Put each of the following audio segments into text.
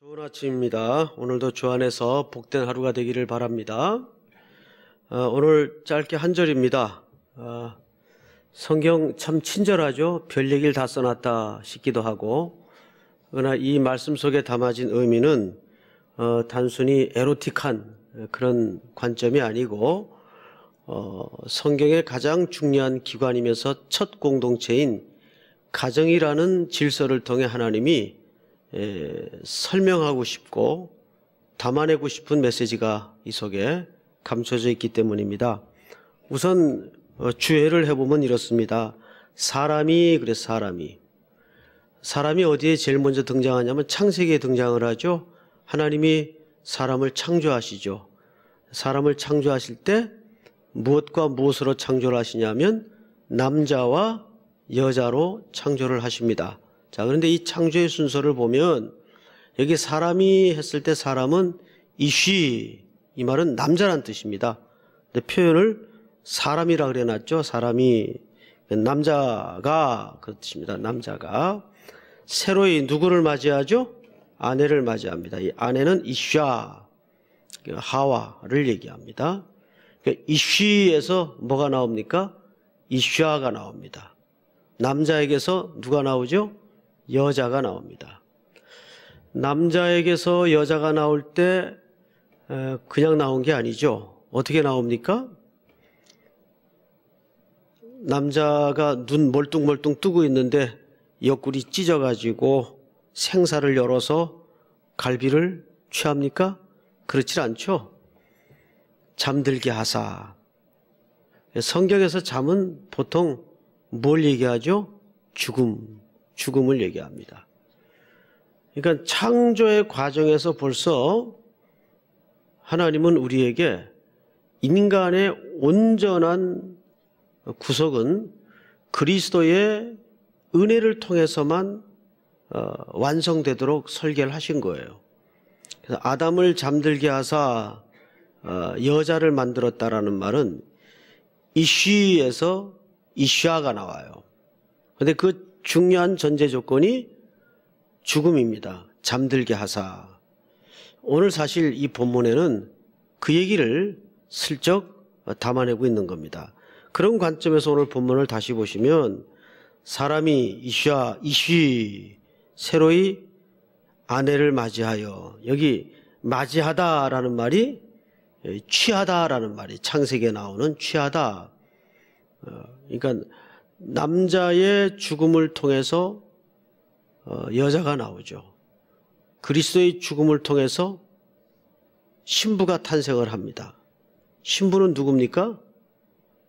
좋은 아침입니다. 오늘도 주 안에서 복된 하루가 되기를 바랍니다. 어, 오늘 짧게 한 절입니다. 어, 성경 참 친절하죠. 별 얘기를 다 써놨다 싶기도 하고 그러나 이 말씀 속에 담아진 의미는 어, 단순히 에로틱한 그런 관점이 아니고 어, 성경의 가장 중요한 기관이면서 첫 공동체인 가정이라는 질서를 통해 하나님이 예, 설명하고 싶고 담아내고 싶은 메시지가 이 속에 감춰져 있기 때문입니다. 우선 어, 주해를 해보면 이렇습니다. 사람이 그래서 사람이 사람이 어디에 제일 먼저 등장하냐면 창세기에 등장을 하죠. 하나님이 사람을 창조하시죠. 사람을 창조하실 때 무엇과 무엇으로 창조를 하시냐면 남자와 여자로 창조를 하십니다. 자, 그런데 이 창조의 순서를 보면 여기 사람이 했을 때 사람은 이쉬 이 말은 남자란 뜻입니다. 근데 표현을 사람이라 그래 놨죠. 사람이 남자가 그렇습니다. 남자가 새로이 누구를 맞이하죠? 아내를 맞이합니다. 이 아내는 이샤 하와를 얘기합니다. 그러니까 이쉬에서 뭐가 나옵니까? 이샤가 나옵니다. 남자에게서 누가 나오죠? 여자가 나옵니다. 남자에게서 여자가 나올 때 그냥 나온 게 아니죠. 어떻게 나옵니까? 남자가 눈 멀뚱멀뚱 뜨고 있는데 옆구리 찢어가지고 생사를 열어서 갈비를 취합니까? 그렇질 않죠. 잠들게 하사. 성경에서 잠은 보통 뭘 얘기하죠? 죽음. 죽음을 얘기합니다. 그러니까 창조의 과정에서 벌써 하나님은 우리에게 인간의 온전한 구속은 그리스도의 은혜를 통해서만 어, 완성되도록 설계를 하신 거예요. 그래서 아담을 잠들게 하사 어, 여자를 만들었다라는 말은 이쉬에서 이슈아가 나와요. 근데 그 중요한 전제 조건이 죽음입니다. 잠들게 하사. 오늘 사실 이 본문에는 그 얘기를 슬쩍 담아내고 있는 겁니다. 그런 관점에서 오늘 본문을 다시 보시면 사람이 이슈아 이슈 새로이 아내를 맞이하여 여기 맞이하다라는 말이 취하다라는 말이 창세기에 나오는 취하다. 어, 그러니까 남자의 죽음을 통해서 어, 여자가 나오죠. 그리스도의 죽음을 통해서 신부가 탄생을 합니다. 신부는 누굽니까?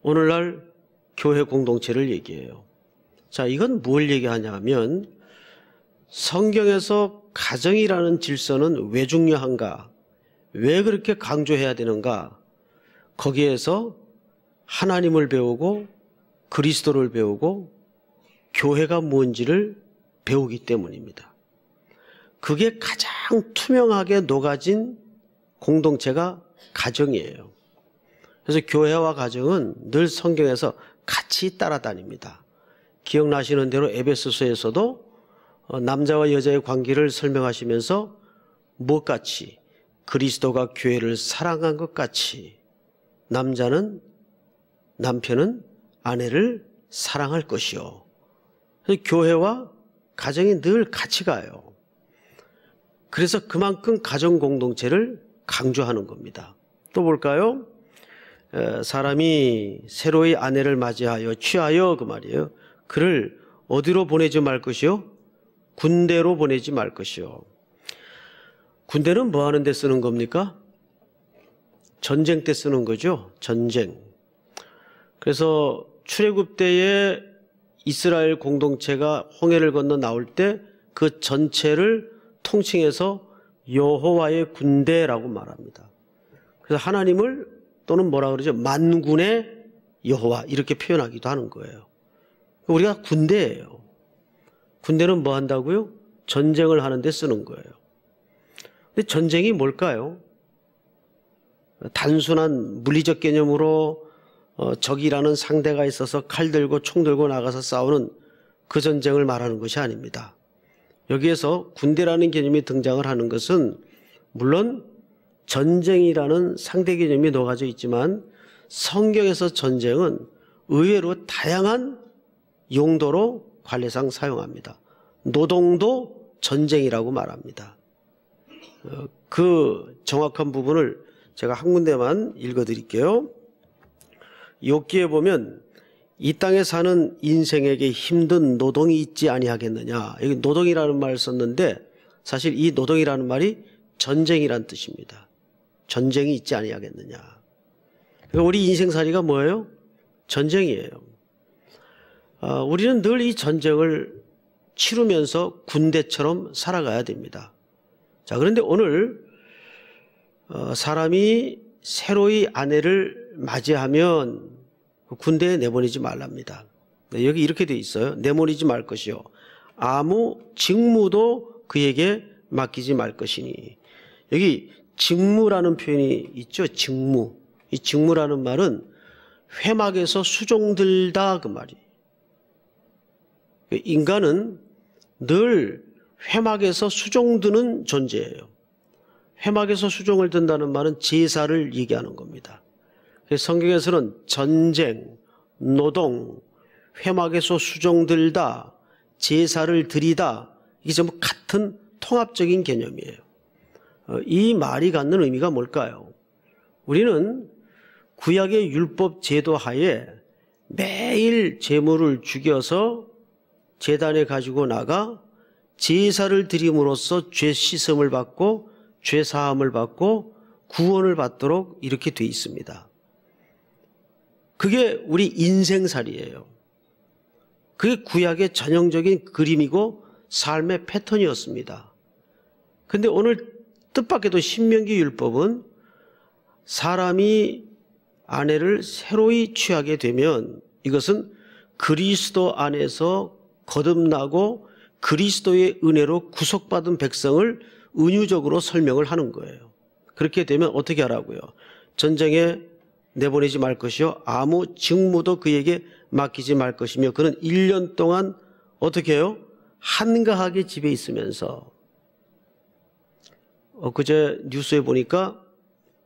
오늘날 교회 공동체를 얘기해요. 자, 이건 뭘 얘기하냐 면 성경에서 가정이라는 질서는 왜 중요한가? 왜 그렇게 강조해야 되는가? 거기에서 하나님을 배우고 그리스도를 배우고 교회가 뭔지를 배우기 때문입니다. 그게 가장 투명하게 녹아진 공동체가 가정이에요. 그래서 교회와 가정은 늘 성경에서 같이 따라다닙니다. 기억나시는 대로 에베소서에서도 어, 남자와 여자의 관계를 설명하시면서 무엇같이 그리스도가 교회를 사랑한 것 같이 남자는 남편은 아내를 사랑할 것이요. 교회와 가정이 늘 같이 가요. 그래서 그만큼 가정 공동체를 강조하는 겁니다. 또 볼까요? 사람이 새로이 아내를 맞이하여 취하여 그 말이에요. 그를 어디로 보내지 말 것이요? 군대로 보내지 말 것이요. 군대는 뭐 하는 데 쓰는 겁니까? 전쟁 때 쓰는 거죠. 전쟁. 그래서 출애굽 때에 이스라엘 공동체가 홍해를 건너 나올 때 그 전체를 통칭해서 여호와의 군대라고 말합니다. 그래서 하나님을 또는 뭐라 그러죠? 만군의 여호와 이렇게 표현하기도 하는 거예요. 우리가 군대예요. 군대는 뭐 한다고요? 전쟁을 하는데 쓰는 거예요. 근데 전쟁이 뭘까요? 단순한 물리적 개념으로 어, 적이라는 상대가 있어서 칼 들고 총 들고 나가서 싸우는 그 전쟁을 말하는 것이 아닙니다. 여기에서 군대라는 개념이 등장을 하는 것은 물론 전쟁이라는 상대 개념이 녹아져 있지만 성경에서 전쟁은 의외로 다양한 용도로 관례상 사용합니다. 노동도 전쟁이라고 말합니다. 어, 그 정확한 부분을 제가 한 군데만 읽어드릴게요. 욥기에 보면 이 땅에 사는 인생에게 힘든 노동이 있지 아니하겠느냐. 여기 노동이라는 말을 썼는데 사실 이 노동이라는 말이 전쟁이란 뜻입니다. 전쟁이 있지 아니하겠느냐. 그러니까 우리 인생살이가 뭐예요? 전쟁이에요. 아, 우리는 늘 이 전쟁을 치르면서 군대처럼 살아가야 됩니다. 자, 그런데 오늘 어, 사람이 새로이 아내를 맞이하면 군대에 내보내지 말랍니다. 네, 여기 이렇게 돼 있어요. 내보내지 말 것이요. 아무 직무도 그에게 맡기지 말 것이니. 여기 직무라는 표현이 있죠. 직무. 이 직무라는 말은 회막에서 수종들다 그 말이. 그 인간은 늘 회막에서 수종드는 존재예요. 회막에서 수종을 든다는 말은 제사를 얘기하는 겁니다. 성경에서는 전쟁, 노동, 회막에서 수종 들다, 제사를 드리다 이게 전부 같은 통합적인 개념이에요. 어, 이 말이 갖는 의미가 뭘까요? 우리는 구약의 율법 제도 하에 매일 재물을 죽여서 재단에 가지고 나가 제사를 드림으로써 죄 씻음을 받고 죄 사함을 받고 구원을 받도록 이렇게 돼 있습니다. 그게 우리 인생살이에요. 그게 구약의 전형적인 그림이고 삶의 패턴이었습니다. 근데 오늘 뜻밖에도 신명기 율법은 사람이 아내를 새로이 취하게 되면 이것은 그리스도 안에서 거듭나고 그리스도의 은혜로 구속받은 백성을 은유적으로 설명을 하는 거예요. 그렇게 되면 어떻게 하라고요? 전쟁에 내보내지 말 것이요 아무 직무도 그에게 맡기지 말 것이며 그는 1년 동안 어떻게 해요? 한가하게 집에 있으면서 엊그제 뉴스에 보니까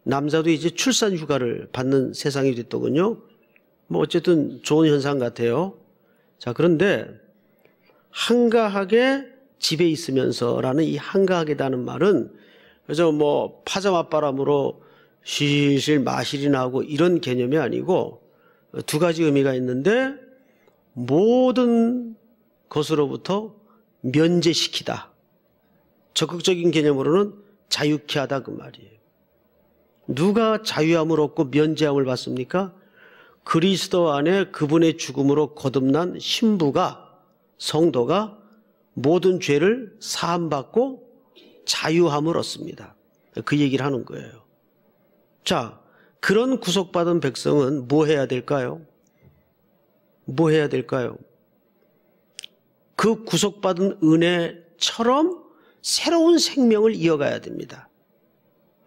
남자도 이제 출산 휴가를 받는 세상이 됐더군요. 뭐 어쨌든 좋은 현상 같아요. 자 그런데 한가하게 집에 있으면서라는 이 한가하게다는 말은 그래서 뭐 파자마 바람으로 실실 마실이 나오고 이런 개념이 아니고 두 가지 의미가 있는데 모든 것으로부터 면제시키다. 적극적인 개념으로는 자유케 하다 그 말이에요. 누가 자유함을 얻고 면제함을 받습니까? 그리스도 안에 그분의 죽음으로 거듭난 신부가 성도가 모든 죄를 사함받고 자유함을 얻습니다. 그 얘기를 하는 거예요. 자, 그런 구속받은 백성은 뭐 해야 될까요? 뭐 해야 될까요? 그 구속받은 은혜처럼 새로운 생명을 이어가야 됩니다.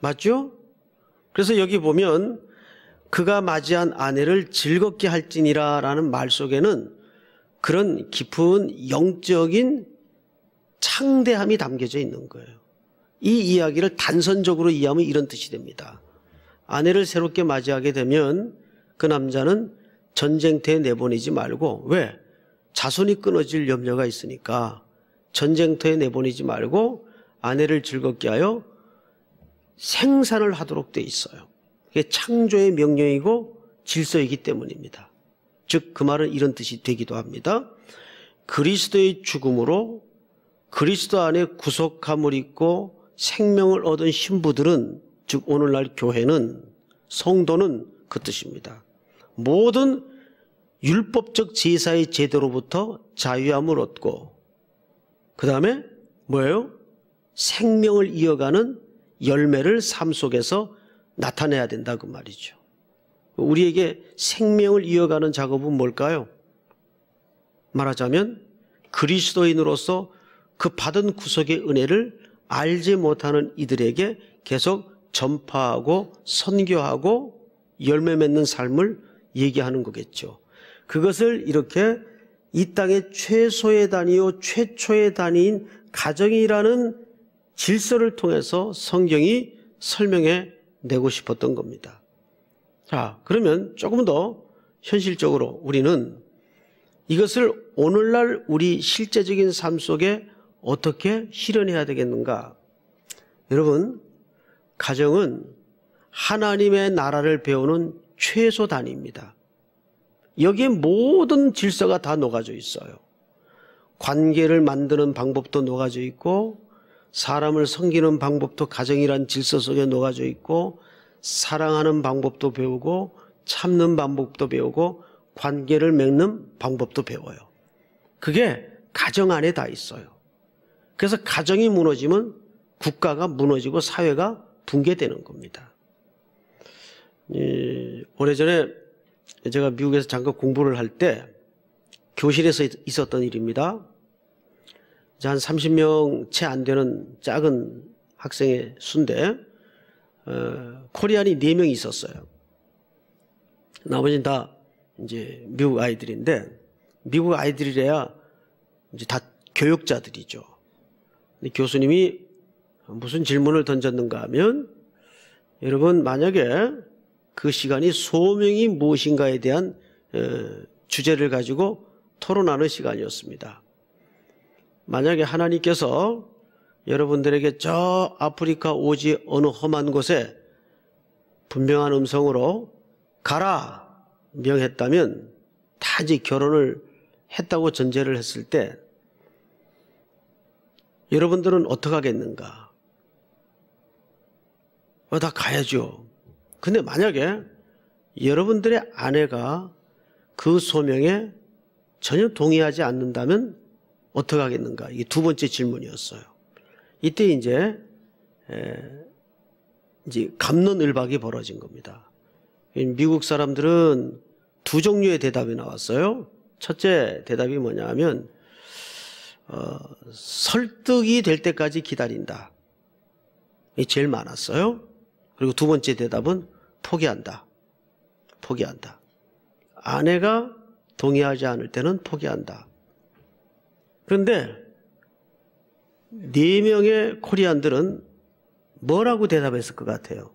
맞죠? 그래서 여기 보면 그가 맞이한 아내를 즐겁게 할지니라 라는 말 속에는 그런 깊은 영적인 창대함이 담겨져 있는 거예요. 이 이야기를 단선적으로 이해하면 이런 뜻이 됩니다. 아내를 새롭게 맞이하게 되면 그 남자는 전쟁터에 내보내지 말고 왜? 자손이 끊어질 염려가 있으니까 전쟁터에 내보내지 말고 아내를 즐겁게 하여 생산을 하도록 돼 있어요. 이게 창조의 명령이고 질서이기 때문입니다. 즉 그 말은 이런 뜻이 되기도 합니다. 그리스도의 죽음으로 그리스도 안에 구속함을 입고 생명을 얻은 신부들은 즉 오늘날 교회는 성도는 그 뜻입니다. 모든 율법적 제사의 제도로부터 자유함을 얻고 그 다음에 뭐예요? 생명을 이어가는 열매를 삶 속에서 나타내야 된다 그 말이죠. 우리에게 생명을 이어가는 작업은 뭘까요? 말하자면 그리스도인으로서 그 받은 구속의 은혜를 알지 못하는 이들에게 계속 전파하고 선교하고 열매 맺는 삶을 얘기하는 거겠죠. 그것을 이렇게 이 땅의 최소의 단위요 최초의 단위인 가정이라는 질서를 통해서 성경이 설명해 내고 싶었던 겁니다. 자, 그러면 조금 더 현실적으로 우리는 이것을 오늘날 우리 실제적인 삶 속에 어떻게 실현해야 되겠는가? 여러분, 가정은 하나님의 나라를 배우는 최소 단위입니다. 여기에 모든 질서가 다 녹아져 있어요. 관계를 만드는 방법도 녹아져 있고 사람을 섬기는 방법도 가정이란 질서 속에 녹아져 있고 사랑하는 방법도 배우고 참는 방법도 배우고 관계를 맺는 방법도 배워요. 그게 가정 안에 다 있어요. 그래서 가정이 무너지면 국가가 무너지고 사회가 붕괴되는 겁니다. 예, 오래전에 제가 미국에서 잠깐 공부를 할 때 교실에서 있었던 일입니다. 한 30명 채 안 되는 작은 학생의 순대, 어, 코리안이 4명 있었어요. 나머지는 다 이제 미국 아이들인데 미국 아이들이래야 이제 다 교육자들이죠. 교수님이 무슨 질문을 던졌는가 하면 여러분 만약에 그 시간이 소명이 무엇인가에 대한 어, 주제를 가지고 토론하는 시간이었습니다. 만약에 하나님께서 여러분들에게 저 아프리카 오지 어느 험한 곳에 분명한 음성으로 가라 명했다면 다지 결혼을 했다고 전제를 했을 때 여러분들은 어떻게 하겠는가? 어, 나 가야죠. 근데 만약에 여러분들의 아내가 그 소명에 전혀 동의하지 않는다면 어떻게 하겠는가? 이게 두 번째 질문이었어요. 이때 이제 에, 이제 감론을박이 벌어진 겁니다. 미국 사람들은 두 종류의 대답이 나왔어요. 첫째 대답이 뭐냐 하면 어, 설득이 될 때까지 기다린다. 이 제일 많았어요. 그리고 두 번째 대답은 포기한다. 포기한다. 아내가 동의하지 않을 때는 포기한다. 그런데 네 명의 코리안들은 뭐라고 대답했을 것 같아요?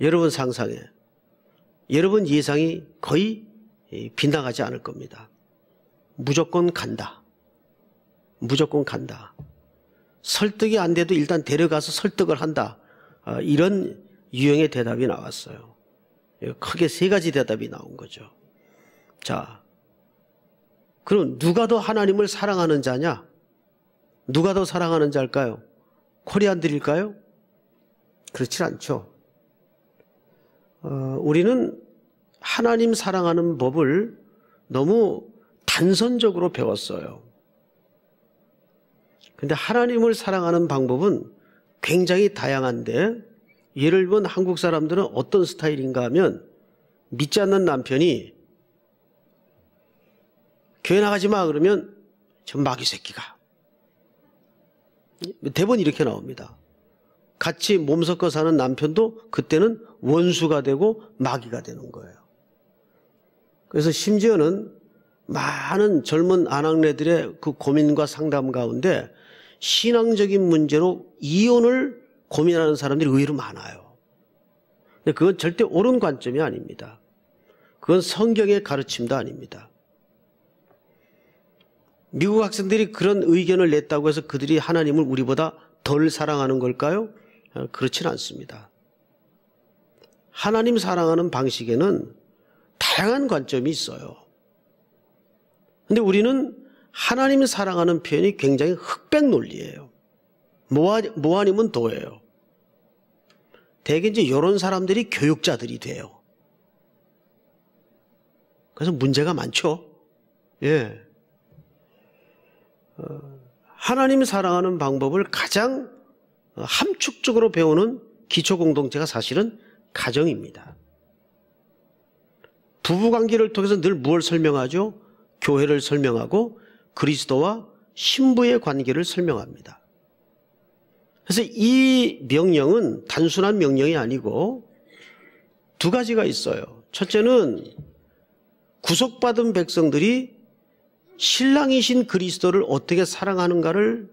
여러분 상상에 여러분 예상이 거의 빗나가지 않을 겁니다. 무조건 간다. 무조건 간다. 설득이 안 돼도 일단 데려가서 설득을 한다. 아, 이런 유형의 대답이 나왔어요. 예, 크게 세 가지 대답이 나온 거죠. 자, 그럼 누가 더 하나님을 사랑하는 자냐? 누가 더 사랑하는 자일까요? 코리안들일까요? 그렇진 않죠. 어, 우리는 하나님 사랑하는 법을 너무 단선적으로 배웠어요. 근데 하나님을 사랑하는 방법은 굉장히 다양한데 예를 들면 한국 사람들은 어떤 스타일인가 하면 믿지 않는 남편이 교회 나가지 마 그러면 저 마귀 새끼가 대본 이렇게 나옵니다. 같이 몸 섞어 사는 남편도 그때는 원수가 되고 마귀가 되는 거예요. 그래서 심지어는 많은 젊은 아낙네들의 그 고민과 상담 가운데 신앙적인 문제로 이혼을 고민하는 사람들이 의외로 많아요. 근데 그건 절대 옳은 관점이 아닙니다. 그건 성경의 가르침도 아닙니다. 미국 학생들이 그런 의견을 냈다고 해서 그들이 하나님을 우리보다 덜 사랑하는 걸까요? 아, 그렇진 않습니다. 하나님 사랑하는 방식에는 다양한 관점이 있어요. 근데 우리는 하나님 이 사랑하는 표현이 굉장히 흑백 논리예요. 모하님은 도예요. 대개 이제 이런 사람들이 교육자들이 돼요. 그래서 문제가 많죠. 예. 어, 하나님 사랑하는 방법을 가장 함축적으로 배우는 기초 공동체가 사실은 가정입니다. 부부 관계를 통해서 늘무 설명하죠? 교회를 설명하고 그리스도와 신부의 관계를 설명합니다. 그래서 이 명령은 단순한 명령이 아니고 두 가지가 있어요. 첫째는 구속받은 백성들이 신랑이신 그리스도를 어떻게 사랑하는가를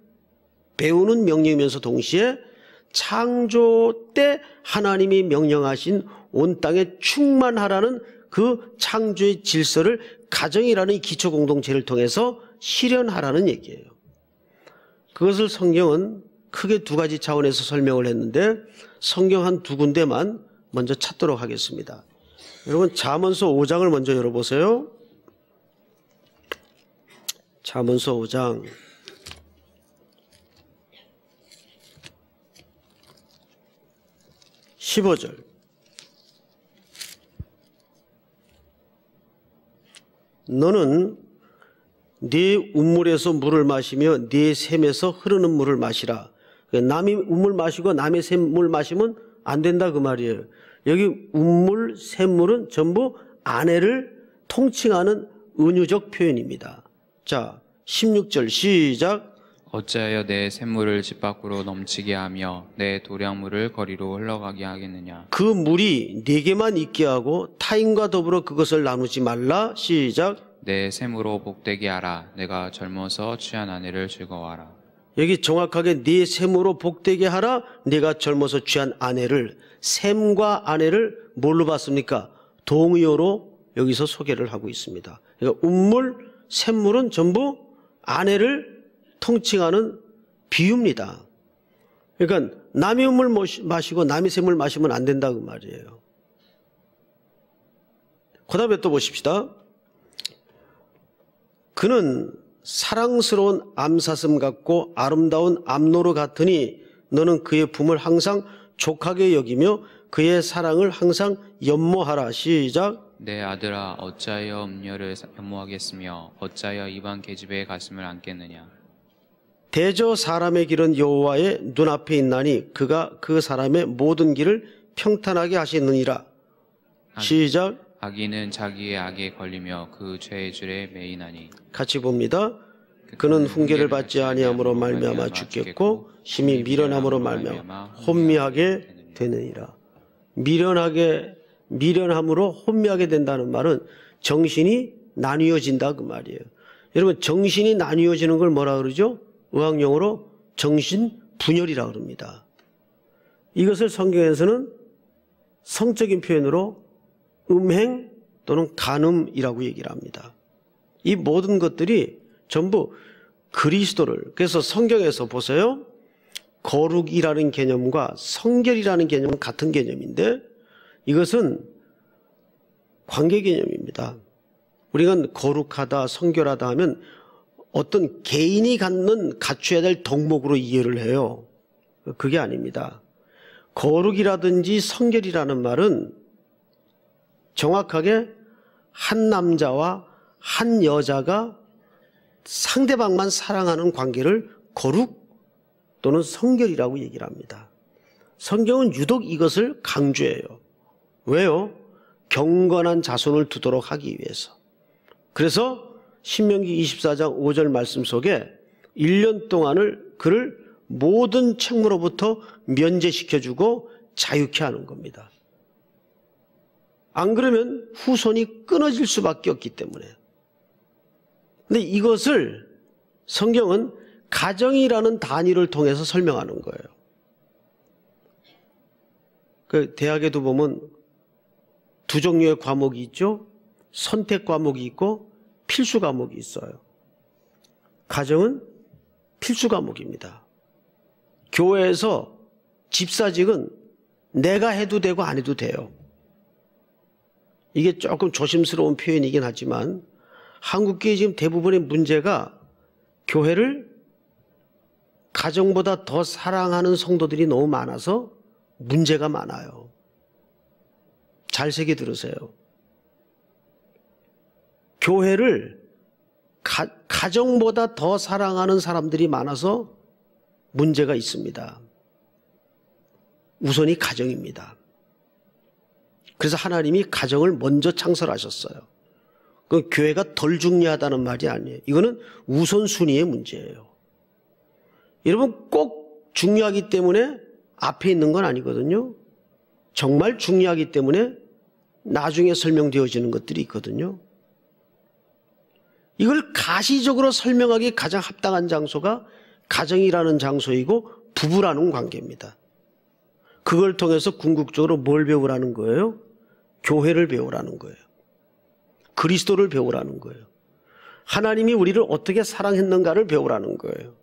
배우는 명령이면서 동시에 창조 때 하나님이 명령하신 온 땅에 충만하라는 그 창조의 질서를 가정이라는 기초 공동체를 통해서 실현하라는 얘기예요. 그것을 성경은 크게 두 가지 차원에서 설명을 했는데 성경 한 두 군데만 먼저 찾도록 하겠습니다. 여러분 자문서 5장을 먼저 열어보세요. 자문서 5장 1 5절 너는 네우물에서 물을 마시며 네 샘에서 흐르는 물을 마시라. 남이 우물 마시고 남의 샘물 마시면 안 된다 그 말이에요. 여기 우물 샘물은 전부 아내를 통칭하는 은유적 표현입니다. 자, 16절 시작. 어찌하여 내 샘물을 집 밖으로 넘치게 하며 내 도량물을 거리로 흘러가게 하겠느냐. 그 물이 네 개만 있게 하고 타인과 더불어 그것을 나누지 말라. 시작. 내 샘으로 복되게 하라. 내가 젊어서 취한 아내를 즐거워하라. 여기 정확하게 네 샘으로 복되게 하라. 네가 젊어서 취한 아내를 샘과 아내를 뭘로 봤습니까? 동의어로 여기서 소개를 하고 있습니다. 그러니까 운물, 샘물은 전부 아내를 통칭하는 비유입니다. 그러니까 남의 음물 마시고 남의 샘물 마시면 안 된다 그 말이에요. 그 다음에 또 보십시다. 그는 사랑스러운 암사슴 같고 아름다운 암노루 같으니 너는 그의 품을 항상 족하게 여기며 그의 사랑을 항상 연모하라. 시작. 내 아들아 어찌하여 음녀를 연모하겠으며 어찌하여 이방 계집애의 가슴을 안겠느냐. 대저 사람의 길은 여호와의 눈앞에 있나니 그가 그 사람의 모든 길을 평탄하게 하시느니라. 시작. 악인은 자기의 악에 걸리며 그 죄의 줄에 매이나니 같이 봅니다. 그는 훈계를 받지 아니함으로 말미암아 죽겠고 심히 미련함으로 말미암아 혼미하게 되느니라. 미련하게 미련함으로 혼미하게 된다는 말은 정신이 나뉘어진다 그 말이에요. 여러분 정신이 나뉘어지는 걸 뭐라 그러죠? 의학용어로 정신 분열이라 그럽니다. 이것을 성경에서는 성적인 표현으로 음행 또는 간음이라고 얘기를 합니다. 이 모든 것들이 전부 그리스도를 그래서 성경에서 보세요. 거룩이라는 개념과 성결이라는 개념은 같은 개념인데 이것은 관계 개념입니다. 우리는 거룩하다, 성결하다 하면 어떤 개인이 갖는 갖춰야 될 덕목으로 이해를 해요. 그게 아닙니다. 거룩이라든지 성결이라는 말은 정확하게 한 남자와 한 여자가 상대방만 사랑하는 관계를 거룩 또는 성결이라고 얘기를 합니다. 성경은 유독 이것을 강조해요. 왜요? 경건한 자손을 두도록 하기 위해서. 그래서 신명기 24장 5절 말씀 속에 1년 동안을 그를 모든 책무로부터 면제시켜주고 자유케 하는 겁니다. 안 그러면 후손이 끊어질 수밖에 없기 때문에. 근데 이것을 성경은 가정이라는 단위를 통해서 설명하는 거예요. 그 대학에도 보면 두 종류의 과목이 있죠. 선택 과목이 있고 필수 과목이 있어요. 가정은 필수 과목입니다. 교회에서 집사직은 내가 해도 되고 안 해도 돼요. 이게 조금 조심스러운 표현이긴 하지만 한국교회 지금 대부분의 문제가 교회를 가정보다 더 사랑하는 성도들이 너무 많아서 문제가 많아요. 잘 새겨 들으세요. 교회를 가, 정보다더 사랑하는 사람들이 많아서 문제가 있습니다. 우선이 가정입니다. 그래서 하나님이 가정을 먼저 창설하셨어요. 그 교회가 덜 중요하다는 말이 아니에요. 이거는 우선순위의 문제예요. 여러분 꼭 중요하기 때문에 앞에 있는 건 아니거든요. 정말 중요하기 때문에 나중에 설명되어지는 것들이 있거든요. 이걸 가시적으로 설명하기 가장 합당한 장소가 가정이라는 장소이고 부부라는 관계입니다. 그걸 통해서 궁극적으로 뭘 배우라는 거예요? 교회를 배우라는 거예요. 그리스도를 배우라는 거예요. 하나님이 우리를 어떻게 사랑했는가를 배우라는 거예요.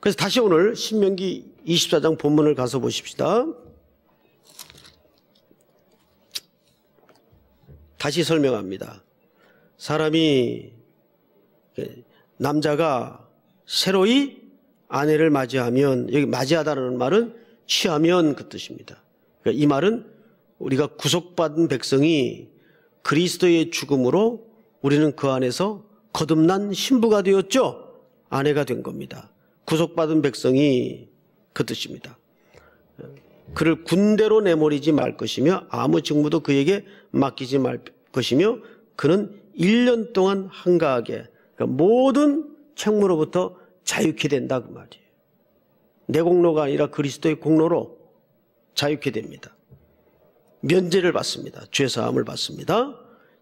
그래서 다시 오늘 신명기 24장 본문을 가서 보십시다. 다시 설명합니다. 사람이 남자가 새로이 아내를 맞이하면 여기 맞이하다라는 말은 취하면 그 뜻입니다. 그러니까 이 말은 우리가 구속받은 백성이 그리스도의 죽음으로 우리는 그 안에서 거듭난 신부가 되었죠. 아내가 된 겁니다. 구속받은 백성이 그 뜻입니다. 그를 군대로 내몰이지 말 것이며 아무 직무도 그에게 맡기지 말 것이며 그는 1년 동안 한가하게 그러니까 모든 책무로부터 자유케 된다 그 말이에요. 내 공로가 아니라 그리스도의 공로로 자유케 됩니다. 면제를 받습니다. 죄사함을 받습니다.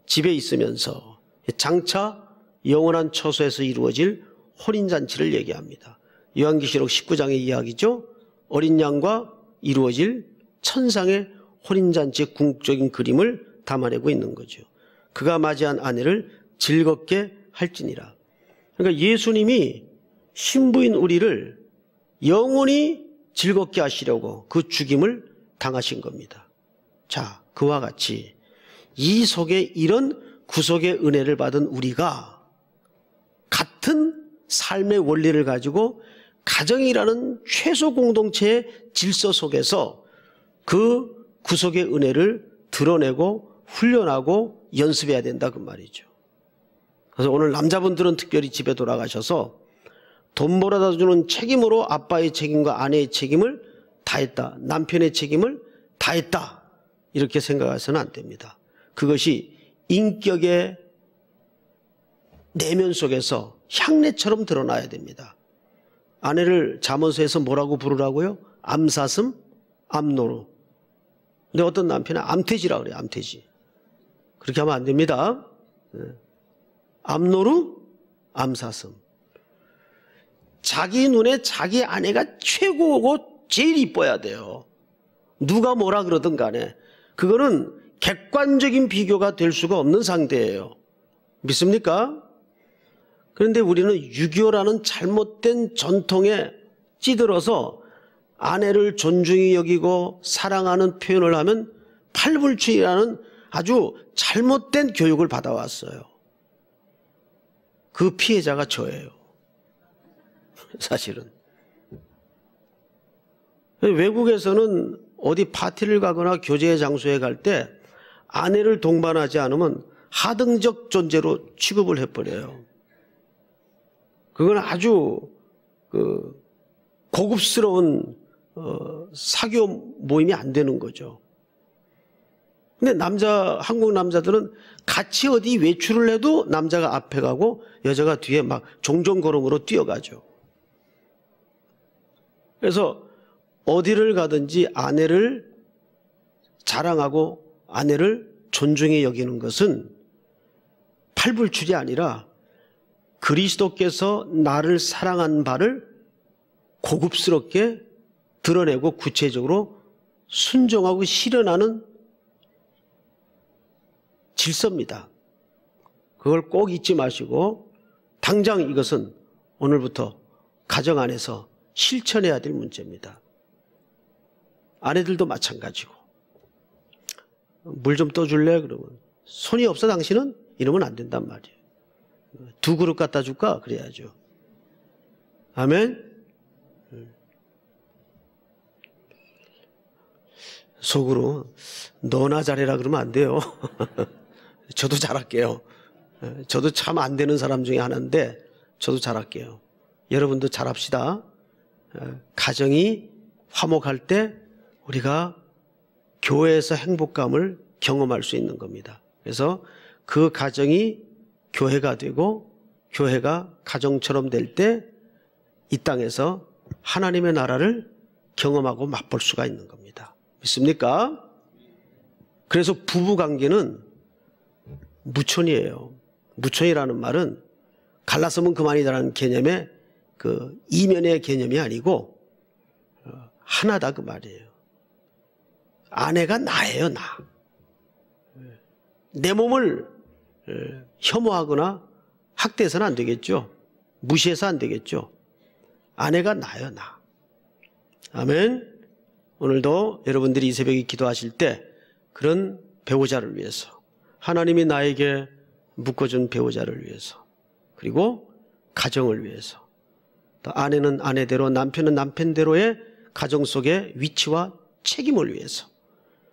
집에 있으면서 장차 영원한 처소에서 이루어질 혼인잔치를 얘기합니다. 요한계시록 19장의 이야기죠. 어린 양과 이루어질 천상의 혼인잔치의 궁극적인 그림을 담아내고 있는 거죠. 그가 맞이한 아내를 즐겁게 할지니라. 그러니까 예수님이 신부인 우리를 영원히 즐겁게 하시려고 그 죽임을 당하신 겁니다. 자, 그와 같이 이 속에 이런 구속의 은혜를 받은 우리가 같은 삶의 원리를 가지고 가정이라는 최소 공동체의 질서 속에서 그 구속의 은혜를 드러내고 훈련하고 연습해야 된다 그 말이죠. 그래서 오늘 남자분들은 특별히 집에 돌아가셔서 돈 벌어다 주는 책임으로 아빠의 책임과 아내의 책임을 다했다. 남편의 책임을 다했다. 이렇게 생각해서는 안 됩니다. 그것이 인격의 내면 속에서 향내처럼 드러나야 됩니다. 아내를 자언서에서 뭐라고 부르라고요? 암사슴, 암노루. 근데 어떤 남편은 암태지라 그래요. 암태지. 그렇게 하면 안 됩니다. 네. 암노루, 암사슴. 자기 눈에 자기 아내가 최고고 제일 이뻐야 돼요. 누가 뭐라 그러든 간에 그거는 객관적인 비교가 될 수가 없는 상태예요. 믿습니까? 그런데 우리는 유교라는 잘못된 전통에 찌들어서 아내를 존중히 여기고 사랑하는 표현을 하면 팔불출이라는 아주 잘못된 교육을 받아왔어요. 그 피해자가 저예요. 사실은. 외국에서는 어디 파티를 가거나 교제 장소에 갈 때 아내를 동반하지 않으면 하등적 존재로 취급을 해버려요. 그건 아주 그 고급스러운 어, 사교 모임이 안 되는 거죠. 근데 남자 한국 남자들은 같이 어디 외출을 해도 남자가 앞에 가고 여자가 뒤에 막 종종 걸음으로 뛰어가죠. 그래서 어디를 가든지 아내를 자랑하고 아내를 존중해 여기는 것은 팔불출이 아니라 그리스도께서 나를 사랑한 바를 고급스럽게 드러내고 구체적으로 순종하고 실현하는 질서입니다. 그걸 꼭 잊지 마시고 당장 이것은 오늘부터 가정 안에서 실천해야 될 문제입니다. 아내들도 마찬가지고 물 좀 떠줄래? 그러면 손이 없어 당신은? 이러면 안 된단 말이에요. 두 그릇 갖다 줄까? 그래야죠. 아멘? 속으로 너나 잘해라 그러면 안 돼요. 저도 잘할게요. 저도 참 안 되는 사람 중에 하나인데 저도 잘할게요. 여러분도 잘합시다. 가정이 화목할 때 우리가 교회에서 행복감을 경험할 수 있는 겁니다. 그래서 그 가정이 교회가 되고 교회가 가정처럼 될 때 이 땅에서 하나님의 나라를 경험하고 맛볼 수가 있는 겁니다. 믿습니까? 그래서 부부 관계는 무촌이에요. 무촌이라는 말은 갈라서면 그만이다라는 개념에 그 이면의 개념이 아니고 어, 하나다 그 말이에요. 아내가 나예요, 나. 예. 내 몸을 예, 혐오하거나 학대해서는 안 되겠죠. 무시해서 안 되겠죠. 아내가 나요, 예 나. 아멘. 오늘도 여러분들이 이 새벽에 기도하실 때 그런 배우자를 위해서 하나님이 나에게 묶어준 배우자를 위해서 그리고 가정을 위해서 아내는 아내대로 남편은 남편대로의 가정 속의 위치와 책임을 위해서.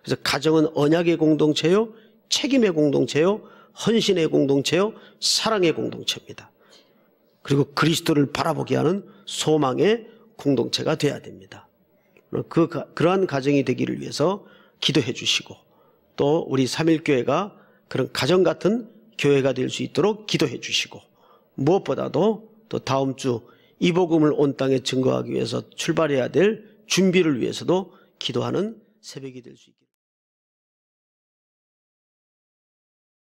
그래서 가정은 언약의 공동체요, 책임의 공동체요, 헌신의 공동체요, 사랑의 공동체입니다. 그리고 그리스도를 바라보게 하는 소망의 공동체가 돼야 됩니다. 그, 그러한 가정이 되기를 위해서 기도해 주시고 또 우리 3 1교회가 그런 가정 같은 교회가 될 수 있도록 기도해 주시고 무엇보다도 또 다음 주이 복음을 온 땅에 증거하기 위해서 출발해야 될 준비를 위해서도 기도하는 새벽이 될 수 있겠습니다.